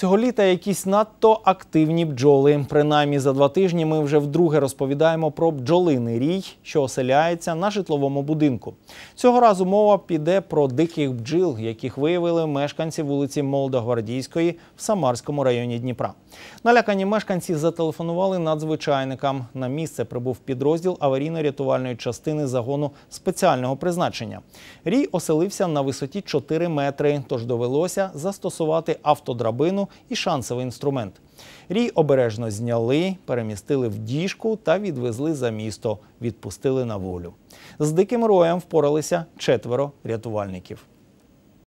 Цього літа якісь надто активні бджоли. Принаймні за два тижні ми вже вдруге розповідаємо про бджолини рій, що оселяється на житловому будинку. Цього разу мова піде про диких бджіл, яких виявили мешканці вулиці Молдогвардійської в Самарському районі Дніпра. Налякані мешканці зателефонували надзвичайникам. На місце прибув підрозділ аварійно-рятувальної частини загону спеціального призначення. Рій оселився на висоті 4 метри, тож довелося застосувати автодрабину і шансовий інструмент. Рій обережно зняли, перемістили в діжку та відвезли за місто, відпустили на волю. З диким роєм впоралися четверо рятувальників.